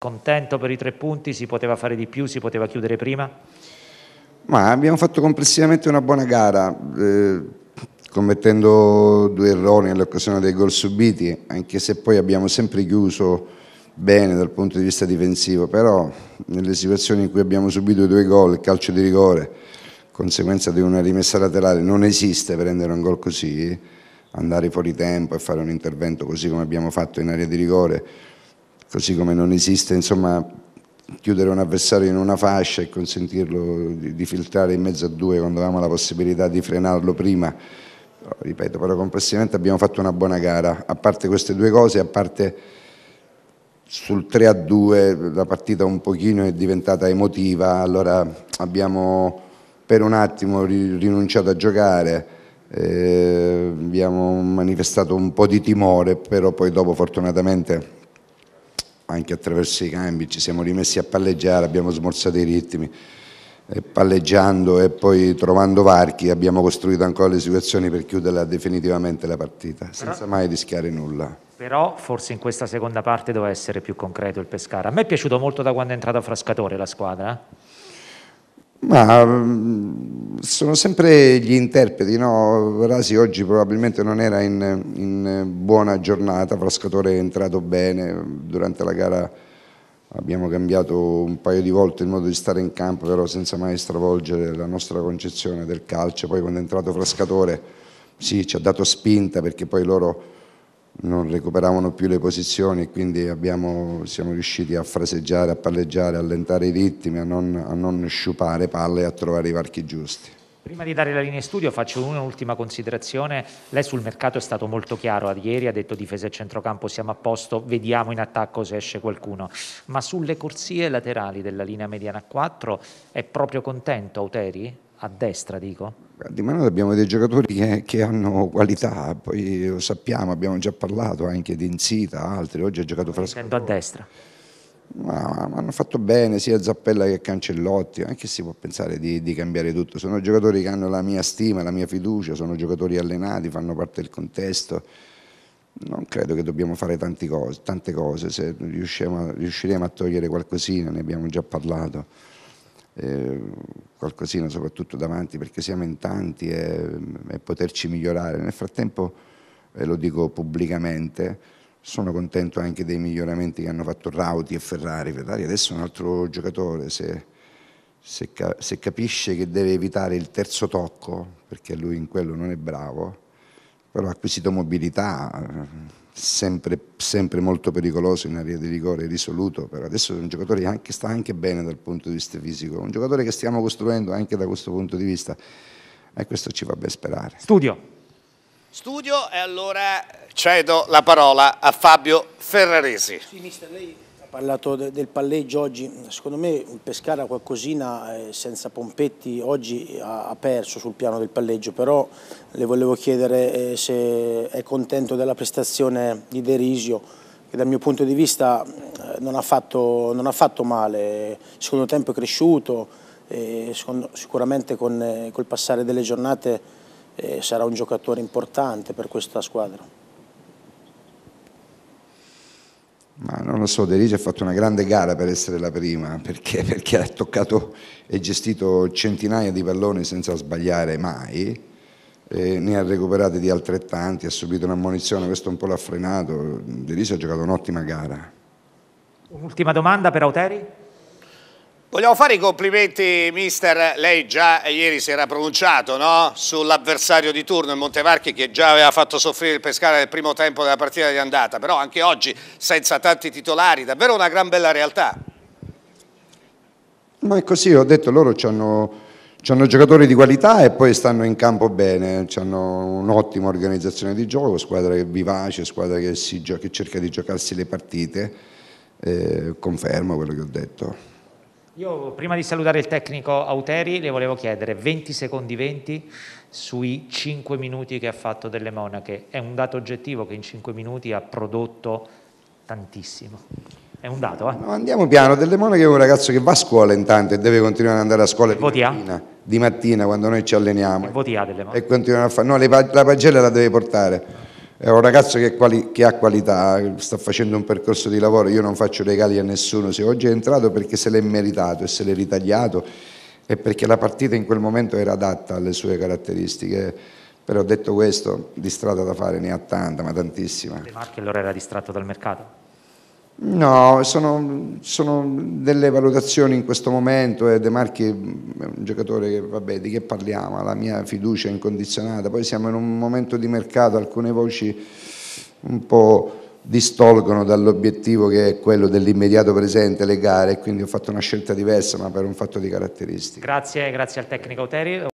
Contento per i tre punti? Si poteva fare di più? Si poteva chiudere prima? Ma abbiamo fatto complessivamente una buona gara, eh, commettendo due errori nell'occasione dei gol subiti, anche se poi abbiamo sempre chiuso bene dal punto di vista difensivo, però nelle situazioni in cui abbiamo subito due gol, il calcio di rigore, conseguenza di una rimessa laterale, non esiste prendere un gol così, andare fuori tempo e fare un intervento così come abbiamo fatto in area di rigore così come non esiste insomma, chiudere un avversario in una fascia e consentirlo di, di filtrare in mezzo a due quando avevamo la possibilità di frenarlo prima. Oh, ripeto, però complessivamente abbiamo fatto una buona gara, a parte queste due cose, a parte sul 3 a 2 la partita un pochino è diventata emotiva, allora abbiamo per un attimo rinunciato a giocare, eh, abbiamo manifestato un po' di timore, però poi dopo fortunatamente anche attraverso i cambi, ci siamo rimessi a palleggiare, abbiamo smorzato i ritmi, e eh, palleggiando e poi trovando varchi abbiamo costruito ancora le situazioni per chiuderla definitivamente la partita, senza mai rischiare nulla. Però forse in questa seconda parte doveva essere più concreto il Pescara. A me è piaciuto molto da quando è entrato Frascatore la squadra. Eh. Ma mm, sono sempre gli interpreti, no? Rasi oggi probabilmente non era in, in buona giornata, Frascatore è entrato bene, durante la gara abbiamo cambiato un paio di volte il modo di stare in campo, però senza mai stravolgere la nostra concezione del calcio, poi quando è entrato Frascatore sì, ci ha dato spinta perché poi loro non recuperavano più le posizioni e quindi abbiamo, siamo riusciti a fraseggiare, a palleggiare, a allentare i ritmi, a non, a non sciupare palle e a trovare i varchi giusti. Prima di dare la linea in studio faccio un'ultima considerazione. Lei sul mercato è stato molto chiaro ieri, ha detto difesa e centrocampo siamo a posto, vediamo in attacco se esce qualcuno. Ma sulle corsie laterali della linea mediana 4 è proprio contento Auteri? A destra dico? Di Manata abbiamo dei giocatori che, che, hanno qualità, poi lo sappiamo, abbiamo già parlato anche di Insita, altri, oggi ha giocato Frasca. a destra. Ma, hanno fatto bene sia Zappella che Cancellotti, anche si può pensare di, di, cambiare tutto. Sono giocatori che hanno la mia stima, la mia fiducia, sono giocatori allenati, fanno parte del contesto. Non credo che dobbiamo fare cose, tante cose, se riusciremo riusciremo a togliere qualcosina, ne abbiamo già parlato eh, qualcosina soprattutto davanti perché siamo in tanti e, e poterci migliorare. Nel frattempo, e eh, lo dico pubblicamente, sono contento anche dei miglioramenti che hanno fatto Rauti e Ferrari. Ferrari adesso è un altro giocatore, se, se, se capisce che deve evitare il terzo tocco, perché lui in quello non è bravo, però ha acquisito mobilità, sempre, sempre, molto pericoloso in area di rigore, risoluto, però adesso è un giocatore che sta anche bene dal punto di vista fisico, un giocatore che stiamo costruendo anche da questo punto di vista e questo ci fa ben sperare. Studio. Studio e allora cedo la parola a Fabio Ferraresi. Sì, mister, lei parlato del palleggio oggi, secondo me il Pescara qualcosina eh, senza Pompetti oggi ha, perso sul piano del palleggio, però le volevo chiedere eh, se è contento della prestazione di Derisio, che dal mio punto di vista eh, non ha fatto, non ha fatto male, secondo tempo è cresciuto, secondo, sicuramente con, col passare delle giornate sarà un giocatore importante per questa squadra. ma non lo so, De Rigi ha fatto una grande gara per essere la prima, perché, perché ha toccato e gestito centinaia di palloni senza sbagliare mai, ne ha recuperati di altrettanti, ha subito un'ammonizione, questo un po' l'ha frenato, De Rigi ha giocato un'ottima gara. Un'ultima domanda per Auteri? Vogliamo fare i complimenti, mister. Lei già ieri si era pronunciato no? sull'avversario di turno, il Montevarchi, che già aveva fatto soffrire il Pescara nel primo tempo della partita di andata, però anche oggi senza tanti titolari, davvero una gran bella realtà. Ma è così, ho detto, loro ci hanno, giocatori di qualità e poi stanno in campo bene, hanno un'ottima organizzazione di gioco, squadra che è vivace, squadra che, che cerca di giocarsi le partite. Eh, confermo quello che ho detto. Io prima di salutare il tecnico Auteri le volevo chiedere 20 secondi 20 sui 5 minuti che ha fatto delle monache. È un dato oggettivo che in 5 minuti ha prodotto tantissimo. È un dato, eh? No, andiamo piano. Delle monache è un ragazzo che va a scuola intanto e deve continuare ad andare a scuola di mattina, di mattina, quando noi ci alleniamo. E, e continuano a fare. No, la pagella la deve portare è un ragazzo che, quali, che, ha qualità, sta facendo un percorso di lavoro, io non faccio regali a nessuno, se oggi è entrato perché se l'è meritato e se l'è ritagliato e perché la partita in quel momento era adatta alle sue caratteristiche. Però detto questo, di strada da fare ne ha tanta, ma tantissima. De Marchi allora era distratto dal mercato? No, sono, sono, delle valutazioni in questo momento e De Marchi è un giocatore che, vabbè, di che parliamo, la mia fiducia è incondizionata, poi siamo in un momento di mercato, alcune voci un po' distolgono dall'obiettivo che è quello dell'immediato presente, le gare, quindi ho fatto una scelta diversa ma per un fatto di caratteristiche. Grazie, grazie al tecnico Uteri.